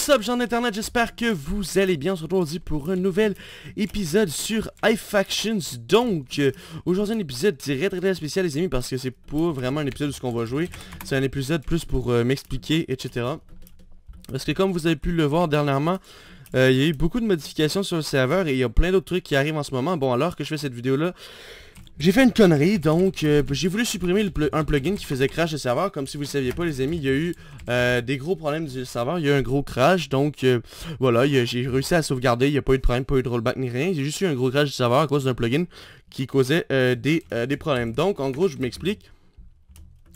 What's up gens d'internet, j'espère que vous allez bien, on se retrouve aujourd'hui pour un nouvel épisode sur iFactions Donc, euh, aujourd'hui un épisode très très très spécial les amis parce que c'est pas vraiment un épisode De ce qu'on va jouer C'est un épisode plus pour euh, m'expliquer, etc Parce que comme vous avez pu le voir dernièrement, euh, il y a eu beaucoup de modifications sur le serveur et il y a plein d'autres trucs qui arrivent en ce moment Bon alors que je fais cette vidéo là, j'ai fait une connerie, donc euh, j'ai voulu supprimer un plugin qui faisait crash le serveur. Comme si vous ne le saviez pas, les amis, il y a eu euh, des gros problèmes du serveur. Il y a eu un gros crash, donc euh, voilà, j'ai réussi à sauvegarder. Il n'y a pas eu de problème, pas eu de rollback ni rien. J'ai juste eu un gros crash du serveur à cause d'un plugin qui causait des, problèmes. Donc, en gros, je m'explique.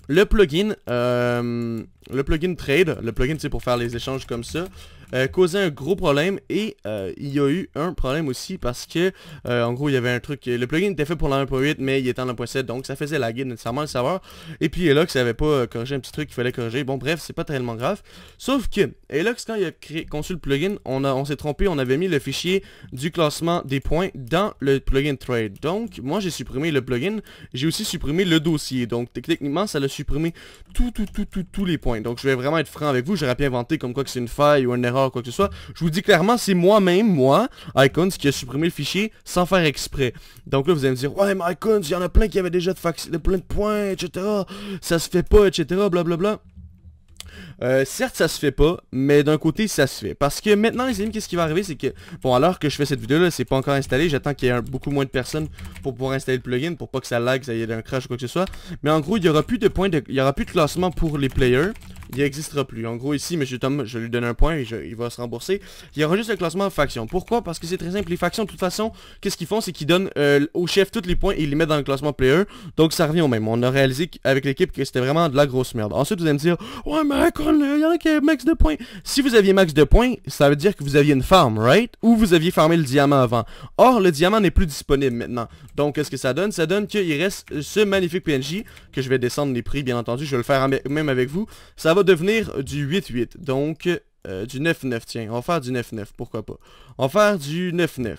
Le plugin, le plugin trade, le plugin c'est pour faire les échanges comme ça. Euh, causé un gros problème et euh, il y a eu un problème aussi parce que, euh, en gros, il y avait un truc, le plugin était fait pour la 1.8 mais il était en 1.7 donc ça faisait laguer nécessairement le savoir Et puis Elox avait pas corrigé un petit truc qu'il fallait corriger. Bon bref, c'est pas tellement grave. Sauf que Elox, quand il a créé, conçu le plugin, on, on s'est trompé, on avait mis le fichier du classement des points dans le plugin trade. Donc, moi j'ai supprimé le plugin, j'ai aussi supprimé le dossier. Donc, techniquement, ça l'a supprimé tout, tout, tout, tout, tous les points. Donc, je vais vraiment être franc avec vous, j'aurais pu inventer comme quoi que c'est une faille ou une erreur quoi que ce soit. Je vous dis clairement, c'est moi-même, moi, Icons, qui a supprimé le fichier sans faire exprès. Donc là, vous allez me dire, ouais, mais Icons, il y en a plein qui avaient déjà de, de plein de points, etc. Ça se fait pas, etc. Blablabla. Bla, bla. Euh, certes, ça se fait pas, mais d'un côté, ça se fait. Parce que maintenant, les amis, qu'est-ce qui va arriver, c'est que... Bon, alors que je fais cette vidéo-là, c'est pas encore installé. J'attends qu'il y ait beaucoup moins de personnes pour pouvoir installer le plugin, pour pas que ça lag, ça y ait un crash ou quoi que ce soit. Mais en gros, il y aura plus de points Il y aura plus de classement pour les players. Il n'existera plus. En gros, ici, Monsieur Tom, je lui donne un point et il va se rembourser. Il y aura juste le classement faction. Pourquoi Parce que c'est très simple. Les factions, de toute façon, qu'est-ce qu'ils font C'est qu'ils donnent euh, au chef tous les points et ils les mettent dans le classement player. Donc, ça revient au même. On a réalisé avec l'équipe que c'était vraiment de la grosse merde. Ensuite, vous allez me dire, ouais, mais il y en a qui a max de points. Si vous aviez max de points, ça veut dire que vous aviez une farm, right? Ou vous aviez farmé le diamant avant. Or, le diamant n'est plus disponible maintenant. Donc, qu'est-ce que ça donne? Ça donne qu'il reste ce magnifique PNJ, que je vais descendre les prix, bien entendu, je vais le faire même avec vous. Ça va devenir du 8-8, donc... Euh, du 9-9, tiens, on va faire du 9-9, pourquoi pas. On va faire du 9-9.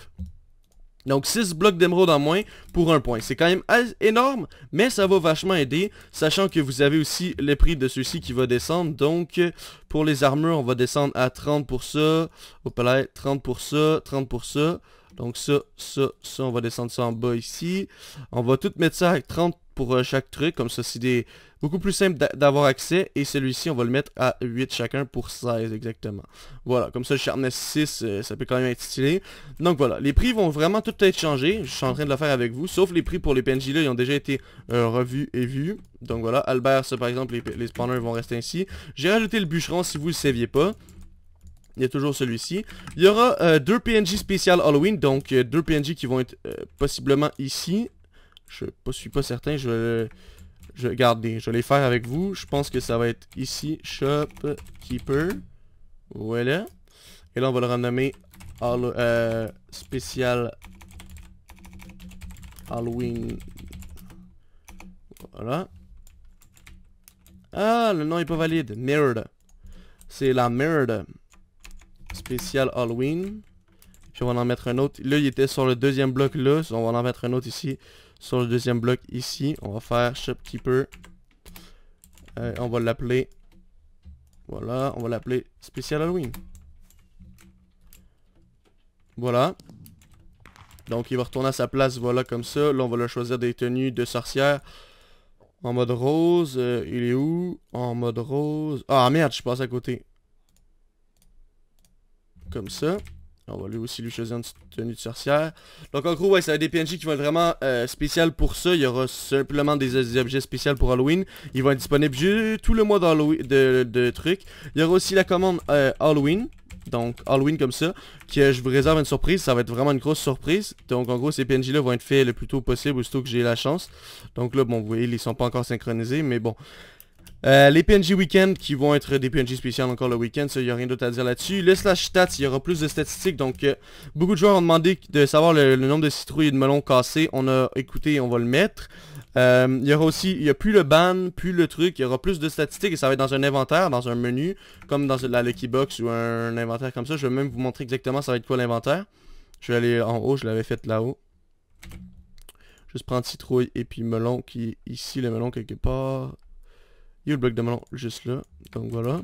Donc 6 blocs d'émeraude en moins pour un point. C'est quand même énorme, mais ça va vachement aider, sachant que vous avez aussi le prix de ceux-ci qui va descendre. Donc pour les armures, on va descendre à 30 pour ça, au 30 pour 30 pour donc ça, ça, ça, on va descendre ça en bas ici. On va tout mettre ça à 30 pour euh, chaque truc. Comme ça, c'est beaucoup plus simple d'avoir accès. Et celui-ci, on va le mettre à 8 chacun pour 16 exactement. Voilà, comme ça, le Sharpness 6, euh, ça peut quand même être stylé. Donc voilà, les prix vont vraiment tout être changés. Je suis en train de le faire avec vous. Sauf les prix pour les PNJ là, ils ont déjà été euh, revus et vus. Donc voilà, Albert, ça par exemple, les, les spawners vont rester ainsi. J'ai rajouté le bûcheron si vous ne le saviez pas. Il y a toujours celui-ci. Il y aura euh, deux PNJ spécial Halloween, donc euh, deux PNJ qui vont être euh, possiblement ici. Je ne suis pas certain, je je garde je vais les faire avec vous. Je pense que ça va être ici, Shopkeeper. Voilà. Et là, on va le renommer spécial Halloween. Voilà. Ah, le nom est pas valide. Merde. C'est la merde spécial Halloween. Puis on va en mettre un autre. Là, il était sur le deuxième bloc là. On va en mettre un autre ici. Sur le deuxième bloc ici. On va faire Shopkeeper. Euh, on va l'appeler... Voilà, on va l'appeler spécial Halloween. Voilà. Donc il va retourner à sa place, voilà, comme ça. Là, on va le choisir des tenues de sorcière. En mode rose, euh, il est où En mode rose. Ah merde, je passe à côté comme ça. On va lui aussi lui choisir une tenue de sorcière. Donc en gros, ouais, ça va des PNJ qui vont être vraiment euh, spécial spéciales pour ça. Il y aura simplement des, objets spéciaux pour Halloween. Ils vont être disponibles tout le mois de, de, trucs. Il y aura aussi la commande euh, Halloween. Donc Halloween comme ça. que euh, je vous réserve une surprise. Ça va être vraiment une grosse surprise. Donc en gros, ces PNJ-là vont être faits le plus tôt possible, aussitôt que j'ai la chance. Donc là, bon, vous voyez, ils sont pas encore synchronisés. Mais bon, euh, les PNJ Weekend qui vont être des PNJ spéciales encore le week-end, il y a rien d'autre à dire là-dessus. Le slash stats, il y aura plus de statistiques, donc euh, beaucoup de joueurs ont demandé de savoir le, nombre de citrouilles et de melons cassés. On a écouté, on va le mettre. Euh, il y aura aussi, il y a plus le ban, plus le truc, il y aura plus de statistiques et ça va être dans un inventaire, dans un menu, comme dans la Lucky Box ou un inventaire comme ça. Je vais même vous montrer exactement ça va être quoi l'inventaire. Je vais aller en haut, je l'avais fait là-haut. Juste prendre citrouille et puis melon qui est ici, le melon quelque part. Il y a le bloc de melon juste là. Donc voilà.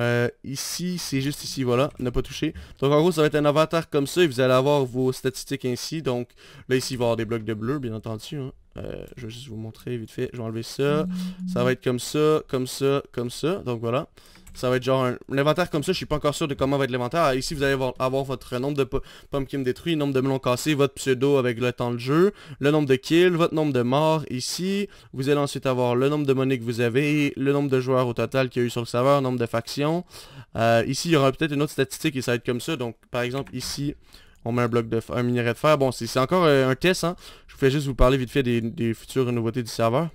Euh, ici, c'est juste ici, voilà, ne pas toucher. Donc en gros, ça va être un avatar comme ça et vous allez avoir vos statistiques ainsi. Donc là, ici, il va y avoir des blocs de bleu, bien entendu. Hein. Euh, je vais juste vous montrer vite fait. Je vais enlever ça. Ça va être comme ça, comme ça, comme ça. Donc voilà. Ça va être genre un, comme ça, je suis pas encore sûr de comment va être l'inventaire. Ici, vous allez avoir, votre nombre de pommes qui me détruit, nombre de melons cassés, votre pseudo avec le temps de jeu, le nombre de kills, votre nombre de morts ici. Vous allez ensuite avoir le nombre de monnaies que vous avez, le nombre de joueurs au total qu'il y a eu sur le serveur, nombre de factions. Euh, ici, il y aura peut-être une autre statistique et ça va être comme ça. Donc, par exemple, ici, on met un bloc de un minerai de fer. Bon, c'est encore euh, un test. Hein. Je vous fais juste vous parler vite fait des futures nouveautés du serveur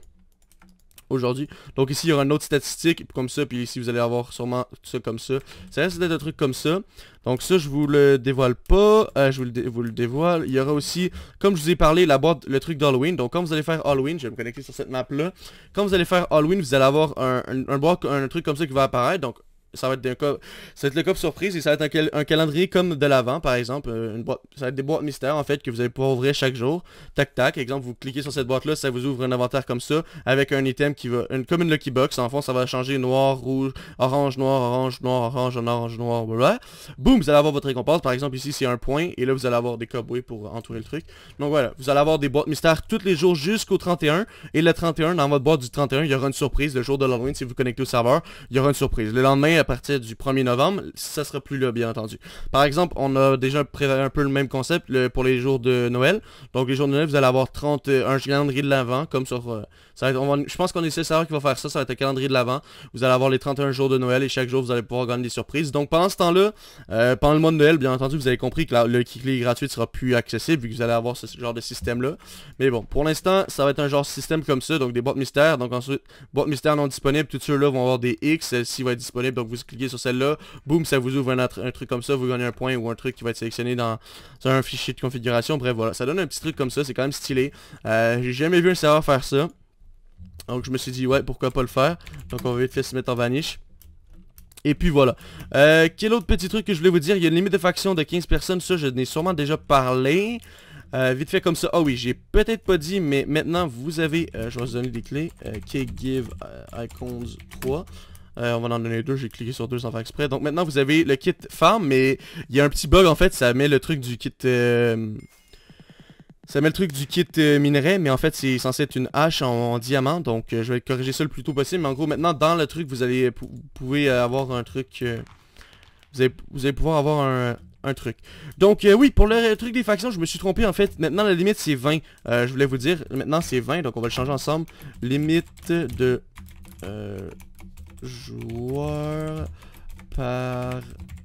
aujourd'hui. Donc ici, il y aura une autre statistique comme ça, puis ici, vous allez avoir sûrement ça comme ça. Ça reste d'être un truc comme ça. Donc ça, je vous le dévoile pas, euh, je vous le, dévoile. Il y aura aussi, comme je vous ai parlé, la boîte, le truc d'Halloween. Donc quand vous allez faire Halloween, je vais me connecter sur cette map-là. Quand vous allez faire Halloween, vous allez avoir un, un, un, un truc comme ça qui va apparaître. Donc ça va être un cas, ça va être le cas surprise et ça va être un, calendrier comme de l'avant par exemple, euh, une ça va être des boîtes mystères en fait que vous allez pouvoir ouvrir chaque jour. Tac tac, exemple vous cliquez sur cette boîte là, ça vous ouvre un inventaire comme ça avec un item qui va une comme une lucky box en fond, ça va changer noir, rouge, orange, noir, orange, noir, orange, orange, noir, voilà. Boum, vous allez avoir votre récompense. Par exemple ici c'est un point et là vous allez avoir des cowboys pour entourer le truc. Donc voilà, vous allez avoir des boîtes mystères tous les jours jusqu'au 31 et le 31 dans votre boîte du 31, il y aura une surprise le jour de l'Halloween si vous connectez au serveur, il y aura une surprise. Le lendemain à partir du 1er novembre, ça sera plus là, bien entendu. Par exemple, on a déjà prévu un peu le même concept pour les jours de Noël. Donc, les jours de Noël, vous allez avoir 31 calendriers de l'avant, comme sur... Euh, je pense qu'on est savoir qui va faire ça, ça va être un calendrier de l'avant. Vous allez avoir les 31 jours de Noël et chaque jour, vous allez pouvoir gagner des surprises. Donc, pendant ce temps-là, euh, pendant le mois de Noël, bien entendu, vous avez compris que le Kikli gratuit sera plus accessible vu que vous allez avoir ce genre de système-là. Mais bon, pour l'instant, ça va être un genre de système comme ça, donc des boîtes mystères. Donc ensuite, boîtes mystères non disponibles, toutes ceux-là vont avoir des X, celles euh, ci va être disponible, donc vous cliquez sur celle-là, boum, ça vous ouvre un, truc comme ça, vous gagnez un point ou un truc qui va être sélectionné dans, un fichier de configuration. Bref, voilà, ça donne un petit truc comme ça, c'est quand même stylé. Euh, j'ai jamais vu un serveur faire ça. Donc je me suis dit, ouais, pourquoi pas le faire. Donc on va vite fait se mettre en vanish. Et puis voilà. Euh, quel autre petit truc que je voulais vous dire Il y a une limite de faction de 15 personnes. Ça, je n'ai sûrement déjà parlé. Euh, vite fait comme ça. Ah oui, j'ai peut-être pas dit, mais maintenant vous avez, je vais vous donner des clés, euh, give icons 3. Euh, on va en donner deux, j'ai cliqué sur deux sans faire exprès. Donc maintenant vous avez le kit farm, mais il y a un petit bug en fait, ça met le truc du kit... Euh, ça met le truc du kit euh, minerai, mais en fait c'est censé être une hache en, diamant, donc je vais corriger ça le plus tôt possible. Mais en gros maintenant dans le truc vous allez pouvoir pouvez avoir un truc... Vous allez, pouvoir avoir un, truc. Donc oui, pour le truc des factions, je me suis trompé en fait. Maintenant la limite c'est 20, je voulais vous dire. Maintenant c'est 20, donc on va le changer ensemble. Limite de... Euh, Joueur par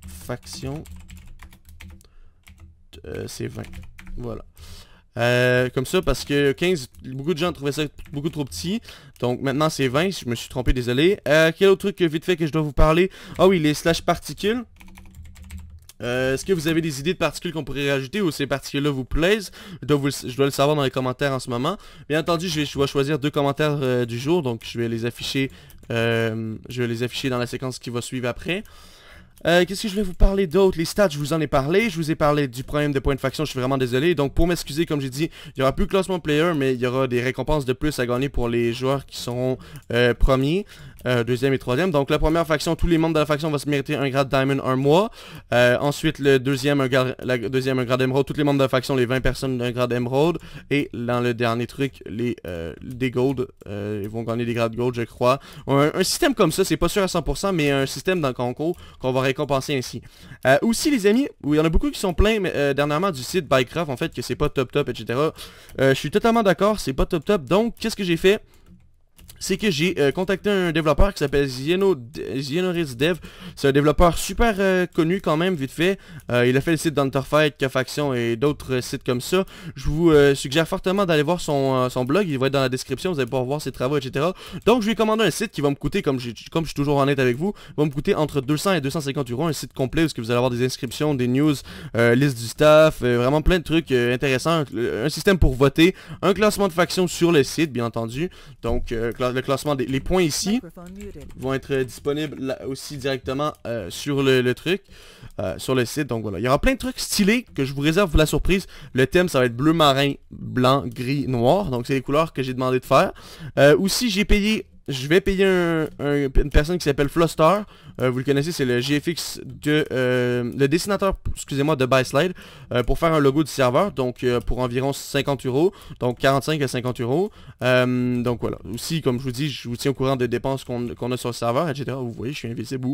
faction. Euh, c'est 20. Voilà. Euh, comme ça, parce que 15, beaucoup de gens trouvaient ça beaucoup trop petit. Donc maintenant c'est 20, je me suis trompé, désolé. Euh, quel autre truc vite fait que je dois vous parler Ah oui, les slash particules. Est-ce que vous avez des idées de particules qu'on pourrait rajouter ou ces particules-là vous plaisent je dois, le, savoir dans les commentaires en ce moment. Bien entendu, je vais, choisir deux commentaires du jour, donc je vais les afficher euh, je vais les afficher dans la séquence qui va suivre après. Euh, qu'est-ce que je vais vous parler d'autre Les stats, je vous en ai parlé. Je vous ai parlé du problème de points de faction, je suis vraiment désolé. Donc pour m'excuser, comme j'ai dit, il n'y aura plus classement player, mais il y aura des récompenses de plus à gagner pour les joueurs qui seront euh, premiers. Euh, deuxième et troisième. Donc la première faction, tous les membres de la faction vont se mériter un grade Diamond un mois. Euh, ensuite, le deuxième, un grade, la deuxième, un grade Emerald. Tous les membres de la faction, les 20 personnes d'un grade Emerald. Et dans le dernier truc, les euh, des Gold. ils vont gagner des grades Gold, je crois. Un, système comme ça, c'est pas sûr à 100%, mais un système dans le concours qu'on va récompenser ainsi. aussi, les amis, où il y en a beaucoup qui sont pleins mais, dernièrement du site Bycraft, en fait, que c'est pas top top, etc. je suis totalement d'accord, c'est pas top top. Donc, qu'est-ce que j'ai fait c'est que j'ai euh, contacté un développeur qui s'appelle Zienoris Dev. C'est un développeur super euh, connu quand même, vite fait. Euh, il a fait le site d'Hunterfight, KFaction et d'autres sites comme ça. Je vous suggère fortement d'aller voir son, blog. Il va être dans la description. Vous allez pouvoir voir ses travaux, etc. Donc, je lui ai commandé un site qui va me coûter, comme, comme je suis toujours honnête avec vous, va me coûter entre 200 et 250 euros. Un site complet où vous allez avoir des inscriptions, des news, liste du staff, vraiment plein de trucs intéressants. Un, système pour voter, un classement de faction sur le site, bien entendu. Donc, le classement des points ici vont être euh, disponibles aussi directement euh, sur le, truc, euh, sur le site. Donc voilà, il y aura plein de trucs stylés que je vous réserve pour la surprise. Le thème, ça va être bleu marin, blanc, gris, noir. Donc c'est les couleurs que j'ai demandé de faire. aussi, j'ai payé je vais payer une personne qui s'appelle Fluster euh, vous le connaissez, c'est le GFX de euh, le dessinateur, excusez-moi, de BySlide euh, pour faire un logo du serveur, donc pour environ 50 euros, donc 45 à 50 euros. donc voilà. Aussi, comme je vous dis, je vous tiens au courant des dépenses qu'on a sur le serveur, etc. Vous voyez, je suis invisible.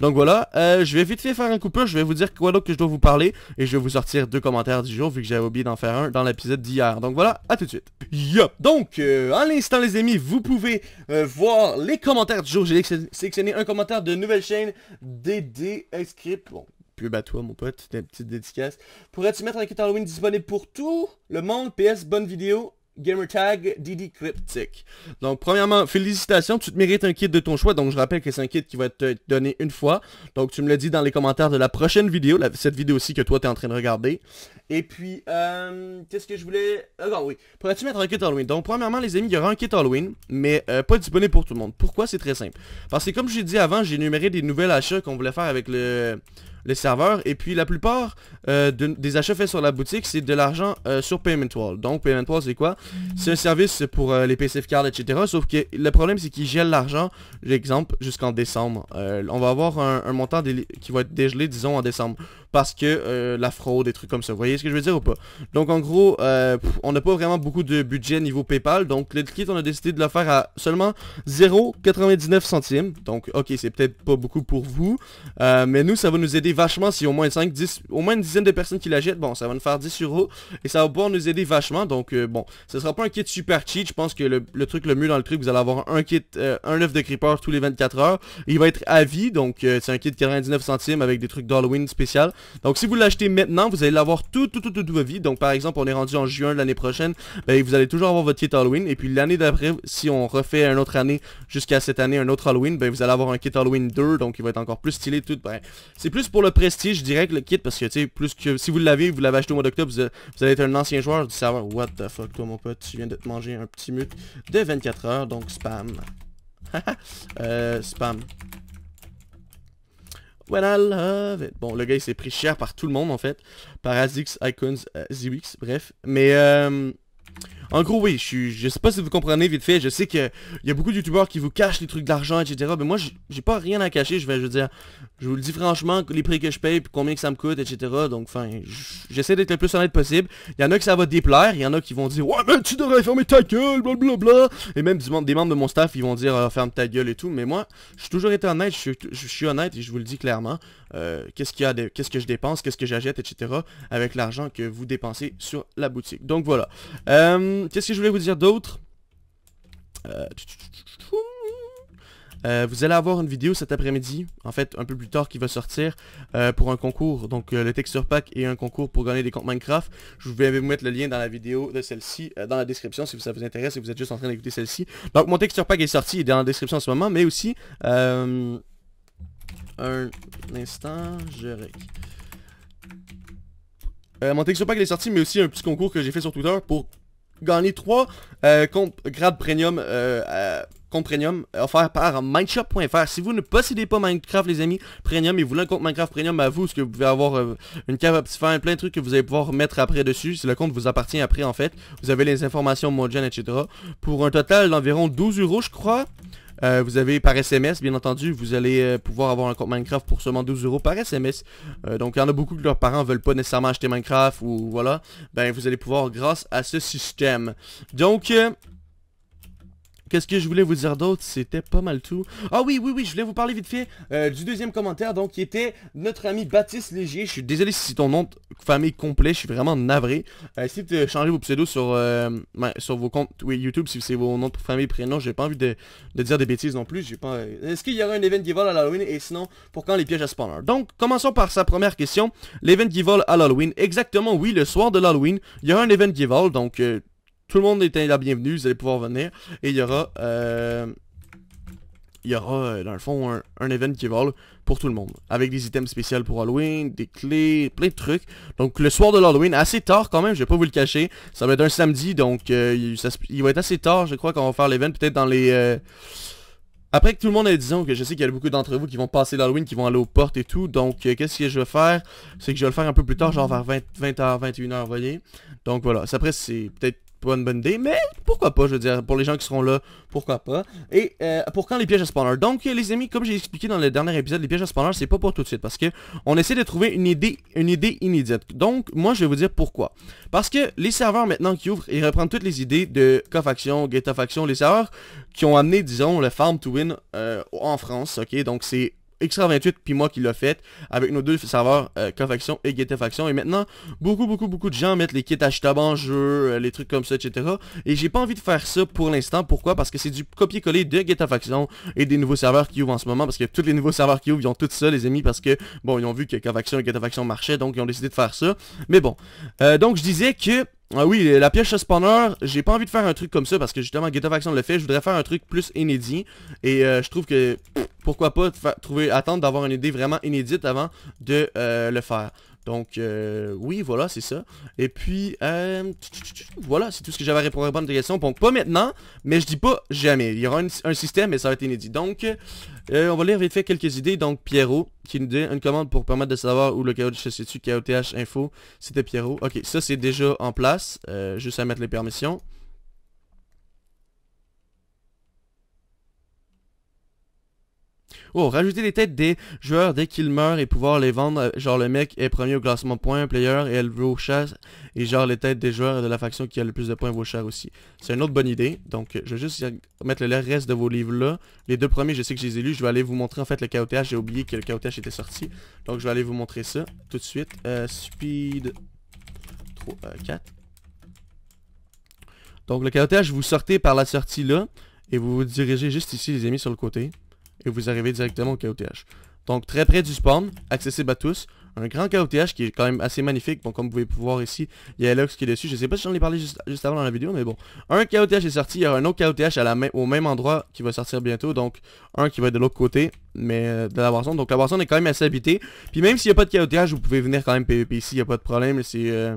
donc voilà, je vais vite fait faire un coupure, je vais vous dire quoi d'autre que je dois vous parler et je vais vous sortir deux commentaires du jour vu que j'avais oublié d'en faire un dans l'épisode d'hier. Donc voilà, à tout de suite. Yup. Donc, à l'instant les amis, vous pouvez voir les commentaires du jour. J'ai sélectionné un commentaire de nouvelles chaînes DD Script. Bon, plus à toi, mon pote, une petite dédicace. Pourrais-tu mettre un kit Halloween disponible pour tout le monde? PS, bonne vidéo. Gamertag DD Cryptic. Donc, premièrement, félicitations, tu te mérites un kit de ton choix. Donc, je rappelle que c'est un kit qui va te donné une fois. Donc, tu me le dis dans les commentaires de la prochaine vidéo, cette vidéo-ci que toi, tu es en train de regarder. Et puis, euh, qu'est-ce que je voulais... Euh, Alors, ah oui, pourrais-tu mettre un kit Halloween Donc, premièrement, les amis, il y aura un kit Halloween, mais euh, pas disponible pour tout le monde. Pourquoi C'est très simple. Parce que, comme j'ai dit avant, j'ai énuméré des nouvelles achats qu'on voulait faire avec le les serveurs, Et puis la plupart euh, des achats faits sur la boutique, c'est de l'argent euh, sur PaymentWall. Donc PaymentWall, c'est quoi mm. C'est un service pour euh, les PCF cards, etc. Sauf que le problème, c'est qu'ils gèlent l'argent, l'exemple, jusqu'en décembre. on va avoir un montant qui va être dégelé, disons, en décembre parce que euh, la fraude, des trucs comme ça. Vous voyez ce que je veux dire ou pas Donc en gros, euh, on n'a pas vraiment beaucoup de budget niveau PayPal. Donc le kit, on a décidé de le faire à seulement 0,99 centimes. Donc ok, c'est peut-être pas beaucoup pour vous. Euh, mais nous, ça va nous aider vachement si au moins 5, 10, au moins une dizaine de personnes qui l'achètent. Bon, ça va nous faire 10 euros. Et ça va pouvoir nous aider vachement. Donc bon, ce sera pas un kit super cheat. Je pense que le, truc le mieux dans le truc, vous allez avoir un kit, un œuf de creeper tous les 24 heures. Il va être à vie. Donc c'est un kit de 99 centimes avec des trucs d'Halloween spécial. Donc si vous l'achetez maintenant, vous allez l'avoir toute toute tout, toute votre vie. Donc par exemple, on est rendu en juin l'année prochaine, ben, vous allez toujours avoir votre kit Halloween. Et puis l'année d'après, si on refait une autre année jusqu'à cette année, un autre Halloween, ben, vous allez avoir un kit Halloween 2, donc il va être encore plus stylé tout. Ben, c'est plus pour le prestige, direct le kit, parce que tu sais, plus que si vous l'avez, vous l'avez acheté au mois d'octobre, vous, allez être un ancien joueur du serveur. What the fuck, toi mon pote, tu viens de te manger un petit mute de 24 heures, donc spam. euh, spam. When I love it. Bon, le gars, il s'est pris cher par tout le monde, en fait. Par Azix, Icons, euh, Zwix. bref. Mais euh, en gros, oui, je sais pas si vous comprenez vite fait, je sais que y a beaucoup de youtubeurs qui vous cachent les trucs d'argent, etc. Mais moi, j'ai pas rien à cacher, je vais, je dire, je vous le dis franchement, les prix que je paye, combien que ça me coûte, etc. Donc, enfin, j'essaie d'être le plus honnête possible. Il y en a que ça va déplaire, il y en a qui vont dire, ouais, mais tu devrais fermer ta gueule, blablabla. Et même des membres de mon staff, ils vont dire, ah, ferme ta gueule et tout. Mais moi, je suis toujours été honnête, je suis, honnête et je vous le dis clairement. Euh, qu'est-ce qu'il y a, qu'est-ce que je dépense, qu'est-ce que j'achète, etc. Avec l'argent que vous dépensez sur la boutique. Donc voilà. Euh, Qu'est-ce que je voulais vous dire d'autre euh, euh, vous allez avoir une vidéo cet après-midi, en fait un peu plus tard qui va sortir euh, pour un concours, donc le texture pack et un concours pour gagner des comptes Minecraft. Je vais vous mettre le lien dans la vidéo de celle-ci, dans la description si ça vous intéresse et vous êtes juste en train d'écouter celle-ci. Donc mon texture pack est sorti, il est dans la description en ce moment, mais aussi... un instant, je mon texture pack est sorti, mais aussi un petit concours que j'ai fait sur Twitter pour Gagner 3 euh, comptes grade premium, euh, euh, compte premium offert par mindshop.fr. Si vous ne possédez pas Minecraft, les amis, premium et vous voulez un compte Minecraft premium à vous, ce que vous pouvez avoir une cave à petit plein de trucs que vous allez pouvoir mettre après dessus. Si le compte vous appartient après, en fait, vous avez les informations et etc. Pour un total d'environ 12 euros, je crois. Euh, vous avez par SMS, bien entendu, vous allez euh, pouvoir avoir un compte Minecraft pour seulement 12 euros par SMS. Euh, donc il y en a beaucoup que leurs parents veulent pas nécessairement acheter Minecraft ou voilà. Ben vous allez pouvoir grâce à ce système. Donc Qu'est-ce que je voulais vous dire d'autre C'était pas mal tout. Ah oui, oui, oui, je voulais vous parler vite fait euh, du deuxième commentaire, donc qui était notre ami Baptiste Légier. Je suis désolé si c'est ton nom de famille complet, je suis vraiment navré. Euh, essayez de changer vos pseudos sur, euh, sur vos comptes YouTube si c'est vos noms de famille prénom. J'ai pas envie de, dire des bêtises non plus. pas. Est-ce qu'il y aura un event giveaway à Halloween et sinon pour quand les pièges à spawner Donc commençons par sa première question. L'event giveaway à Halloween Exactement oui, le soir de l'Halloween, il y aura un event giveaway, donc tout le monde est la bienvenue, vous allez pouvoir venir. Et il y aura... Euh, il y aura, euh, dans le fond, un, event qui vole pour tout le monde. Avec des items spéciaux pour Halloween, des clés, plein de trucs. Donc, le soir de l'Halloween, assez tard quand même, je vais pas vous le cacher. Ça va être un samedi, donc euh, il, va être assez tard, je crois, qu'on va faire l'event. Peut-être dans les... Après que tout le monde ait, disons que je sais qu'il y a beaucoup d'entre vous qui vont passer l'Halloween, qui vont aller aux portes et tout. Donc, qu'est-ce que je vais faire C'est que je vais le faire un peu plus tard, genre vers 20, h 21h, voyez. Donc, voilà. Après, c'est peut-être pas une bonne idée, mais pourquoi pas, je veux dire, pour les gens qui seront là, pourquoi pas. Et euh, pour quand les pièges à spawner Donc les amis, comme j'ai expliqué dans le dernier épisode, les pièges à spawner, c'est pas pour tout de suite, parce que on essaie de trouver une idée, une idée inédite. Donc moi je vais vous dire pourquoi. Parce que les serveurs maintenant qui ouvrent, ils reprennent toutes les idées de K-Faction, Faction, les serveurs qui ont amené, disons, le farm to win euh, en France, ok, donc c'est Extra 28 puis moi qui l'a fait avec nos deux serveurs euh, et GTA-Faction et maintenant beaucoup beaucoup beaucoup de gens mettent les kits achetables en jeu, euh, les trucs comme ça etc et j'ai pas envie de faire ça pour l'instant pourquoi parce que c'est du copier-coller de GTA-Faction et des nouveaux serveurs qui ouvrent en ce moment parce que tous les nouveaux serveurs qui ouvrent ils ont tout ça les amis parce que bon ils ont vu que Covaction et Getafaction marchaient donc ils ont décidé de faire ça mais bon euh, donc je disais que ah oui, la pioche spawner, j'ai pas envie de faire un truc comme ça parce que justement Getafaction le fait, je voudrais faire un truc plus inédit et euh, je trouve que pourquoi pas trouver, attendre d'avoir une idée vraiment inédite avant de euh, le faire. Donc, euh, oui, voilà, c'est ça. Et puis, euh, voilà, c'est tout ce que j'avais à répondre à votre question. Donc, pas maintenant, mais je dis pas jamais. Il y aura un, système, et ça va être inédit. Donc, on va lire vite fait quelques idées. Donc, Pierrot, qui nous donne une commande pour permettre de savoir où le chaos se situe, KOTH info. C'était Pierrot. Ok, ça, c'est déjà en place. juste à mettre les permissions. Oh, rajouter les têtes des joueurs dès qu'ils meurent et pouvoir les vendre. Euh, genre le mec est premier au classement point, player, et elle vaut chasse. Et genre les têtes des joueurs de la faction qui a le plus de points vaut cher aussi. C'est une autre bonne idée. Donc euh, je vais juste mettre le reste de vos livres là. Les deux premiers, je sais que je les ai lus. Je vais aller vous montrer en fait le KOTH. J'ai oublié que le KOTH était sorti. Donc je vais aller vous montrer ça tout de suite. Euh, speed 3, 4. Donc le KOTH, vous sortez par la sortie là. Et vous vous dirigez juste ici les amis sur le côté et vous arrivez directement au KOTH. Donc très près du spawn, accessible à tous. Un grand KOTH qui est quand même assez magnifique. Donc comme vous pouvez voir ici, il y a Alex qui est dessus. Je sais pas si j'en ai parlé juste, avant dans la vidéo, mais bon. Un KOTH est sorti, il y aura un autre KOTH au même endroit qui va sortir bientôt. Donc, un qui va être de l'autre côté, mais euh, de la Warzone. Donc, la Warzone est quand même assez habitée. Puis même s'il n'y a pas de KOTH, vous pouvez venir quand même PvP ici, il n'y a pas de problème. Euh,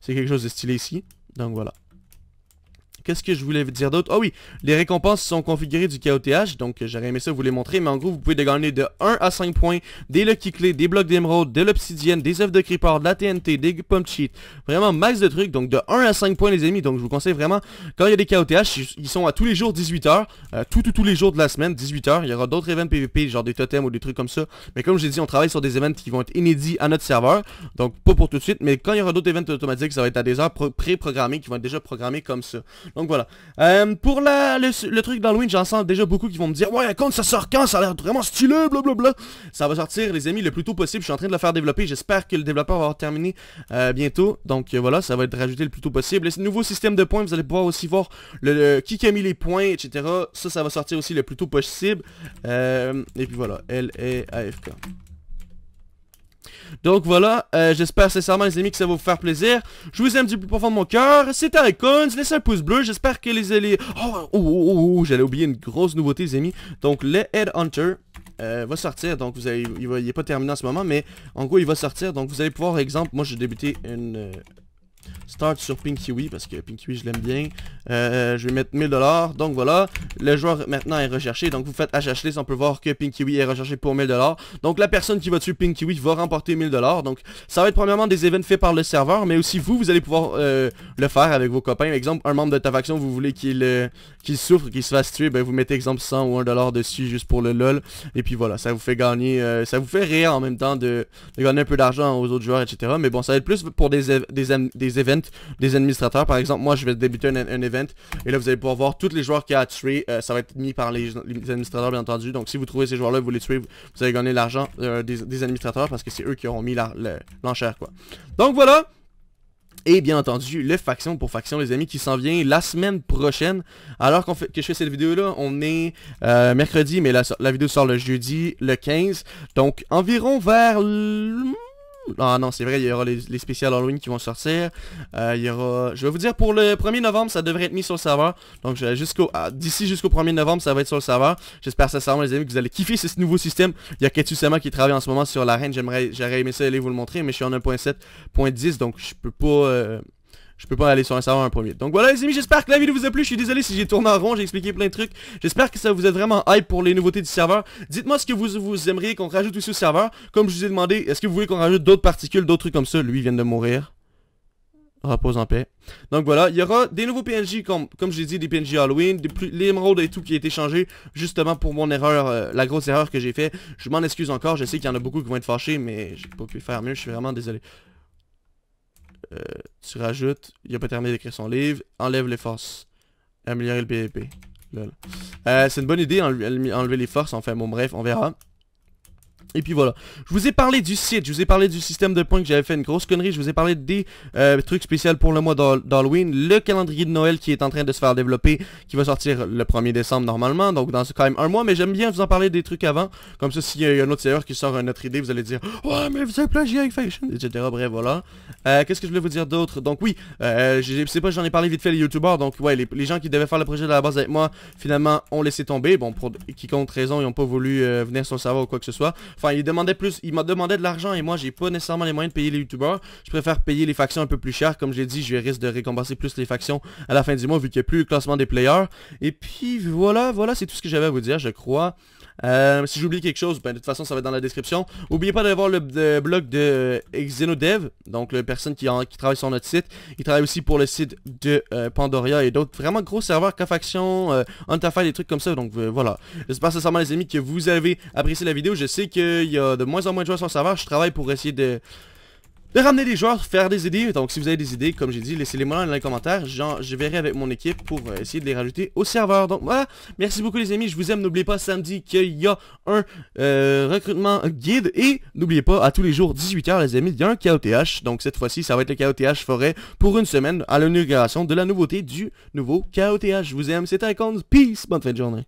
c'est quelque chose de stylé ici. Donc, voilà. Qu'est-ce que je voulais dire d'autre Ah oh oui, les récompenses sont configurées du KOTH, donc euh, j'aurais aimé ça vous les montrer, mais en gros, vous pouvez gagner de 1 à 5 points, des lucky clés, des blocs d'émeraude, de l'obsidienne, des œufs de creeper, de la TNT, des pump cheat, vraiment max de trucs, donc de 1 à 5 points les amis, donc je vous conseille vraiment, quand il y a des KOTH, ils sont à tous les jours 18h, tout, tout, tous les jours de la semaine, 18h, il y aura d'autres événements PVP, genre des totems ou des trucs comme ça, mais comme j'ai dit, on travaille sur des événements qui vont être inédits à notre serveur, donc pas pour tout de suite, mais quand il y aura d'autres événements automatiques, ça va être à des heures pré-programmées qui vont être déjà programmées comme ça. Donc voilà. Euh, pour la, le, le truc d'Halloween, j'en sens déjà beaucoup qui vont me dire Ouais, compte, ça sort quand Ça a l'air vraiment stylé, blablabla. Ça va sortir, les amis, le plus tôt possible. Je suis en train de le faire développer. J'espère que le développeur va avoir terminé euh, bientôt. Donc euh, voilà, ça va être rajouté le plus tôt possible. Le nouveau système de points, vous allez pouvoir aussi voir le, qui a mis les points, etc. Ça, ça va sortir aussi le plus tôt possible. et puis voilà, L-A-F-K. E, donc voilà, euh, j'espère sincèrement les amis que ça va vous faire plaisir. Je vous aime du plus profond de mon cœur. C'était Icons, laissez un pouce bleu, j'espère que les... les... Oh, oh, oh, oh, j'allais oublier une grosse nouveauté les amis. Donc le Headhunter euh, va sortir, donc vous allez... il, va... est pas terminé en ce moment, mais en gros il va sortir. Donc vous allez pouvoir, exemple, moi j'ai débuté une... Euh, Start sur Wee parce que Wee je l'aime bien. Euh, je vais mettre 1000$. Donc voilà, le joueur maintenant est recherché. Donc vous faites HHList, on peut voir que Wii est recherché pour 1000$. Donc la personne qui va tuer Wii va remporter 1000$. Donc ça va être premièrement des événements faits par le serveur, mais aussi vous, vous allez pouvoir euh, le faire avec vos copains. Exemple, un membre de ta faction, vous voulez qu'il euh, qu'il souffre, qu'il se fasse tuer, ben vous mettez exemple 100 ou 1$ dessus juste pour le lol. Et puis voilà, ça vous fait gagner, ça vous fait rire en même temps de, gagner un peu d'argent aux autres joueurs, etc. Mais bon, ça va être plus pour des, des, des des events des administrateurs. Par exemple, moi, je vais débuter un, event et là, vous allez pouvoir voir tous les joueurs qui a tué euh, ça va être mis par les, administrateurs, bien entendu. Donc, si vous trouvez ces joueurs-là, vous les tuez, vous allez gagner l'argent euh, des, administrateurs parce que c'est eux qui auront mis l'enchère, quoi. Donc, voilà et bien entendu les factions pour faction les amis qui s'en vient la semaine prochaine alors qu'on fait, que je fais cette vidéo là on est euh, mercredi mais la, la vidéo sort le jeudi le 15 donc environ vers ah non, c'est vrai, il y aura les, spéciales Halloween qui vont sortir. Euh, il y aura... Je vais vous dire, pour le 1er novembre, ça devrait être mis sur le serveur. Donc jusqu'au ah, d'ici jusqu'au 1er novembre, ça va être sur le serveur. J'espère sincèrement, les amis, que vous allez kiffer ce nouveau système. Il y a Ketu qui travaille en ce moment sur l'arène. J'aimerais, j'aurais aimé ça aller vous le montrer, mais je suis en 1.7.10, donc je peux pas... Euh, je peux pas aller sur un serveur premier. Donc voilà les amis, j'espère que la vidéo vous a plu. Je suis désolé si j'ai tourné en rond, j'ai expliqué plein de trucs. J'espère que ça vous a vraiment hype pour les nouveautés du serveur. Dites-moi ce que vous, vous aimeriez qu'on rajoute aussi au serveur. Comme je vous ai demandé, est-ce que vous voulez qu'on rajoute d'autres particules, d'autres trucs comme ça Lui, il vient de mourir. Repose en paix. Donc voilà, il y aura des nouveaux PNJ comme, comme j'ai dit, des PNJ Halloween, des plus, et tout qui a été changé justement pour mon erreur, euh, la grosse erreur que j'ai faite. Je m'en excuse encore, je sais qu'il y en a beaucoup qui vont être fâchés, mais j'ai pas pu faire mieux, je suis vraiment désolé. Euh, tu rajoutes, il a pas terminé d'écrire son livre, enlève les forces. Améliorer le PVP. Euh, c'est une bonne idée, enlever les forces, enfin bon bref, on verra. Et puis voilà, je vous ai parlé du site, je vous ai parlé du système de points que j'avais fait une grosse connerie, je vous ai parlé des euh, trucs spéciaux pour le mois d'Halloween, le calendrier de Noël qui est en train de se faire développer, qui va sortir le 1er décembre normalement, donc dans quand même un mois, mais j'aime bien vous en parler des trucs avant, comme ça s'il y a un autre serveur qui sort une autre idée, vous allez dire « Ouais, mais vous avez plagié avec Fashion !» etc. Bref, voilà. Euh, Qu'est-ce que je voulais vous dire d'autre Donc oui, euh, je sais pas, j'en ai parlé vite fait les youtubeurs, donc ouais, les, gens qui devaient faire le projet de la base avec moi, finalement, ont laissé tomber, bon, pour quiconque raison, ils ont pas voulu euh, venir sur le serveur ou quoi que ce soit. Enfin, il demandait plus, il m'a demandé de l'argent et moi, j'ai pas nécessairement les moyens de payer les youtubeurs. Je préfère payer les factions un peu plus cher. Comme j'ai dit, je risque de récompenser plus les factions à la fin du mois vu qu'il n'y a plus le classement des players. Et puis, voilà, voilà, c'est tout ce que j'avais à vous dire, je crois. Euh, si j'oublie quelque chose, ben, de toute façon ça va être dans la description. Oubliez pas d'aller voir le, blog de Xenodev, donc la personne qui, qui, travaille sur notre site. Il travaille aussi pour le site de euh, Pandoria et d'autres vraiment gros serveurs, K-Faction, euh, des trucs comme ça. Donc euh, voilà. J'espère sincèrement les amis que vous avez apprécié la vidéo. Je sais qu'il y a de moins en moins de joueurs sur le serveur. Je travaille pour essayer de de ramener des joueurs, faire des idées. Donc si vous avez des idées, comme j'ai dit, laissez-les moi dans les commentaires. Genre, je verrai avec mon équipe pour euh, essayer de les rajouter au serveur. Donc voilà, merci beaucoup les amis, je vous aime. N'oubliez pas samedi qu'il y a un euh, recrutement guide. Et n'oubliez pas, à tous les jours, 18h les amis, il y a un KOTH. Donc cette fois-ci, ça va être le KOTH Forêt pour une semaine à l'inauguration de la nouveauté du nouveau KOTH. Je vous aime, c'était Icons. Peace, bonne fin de journée.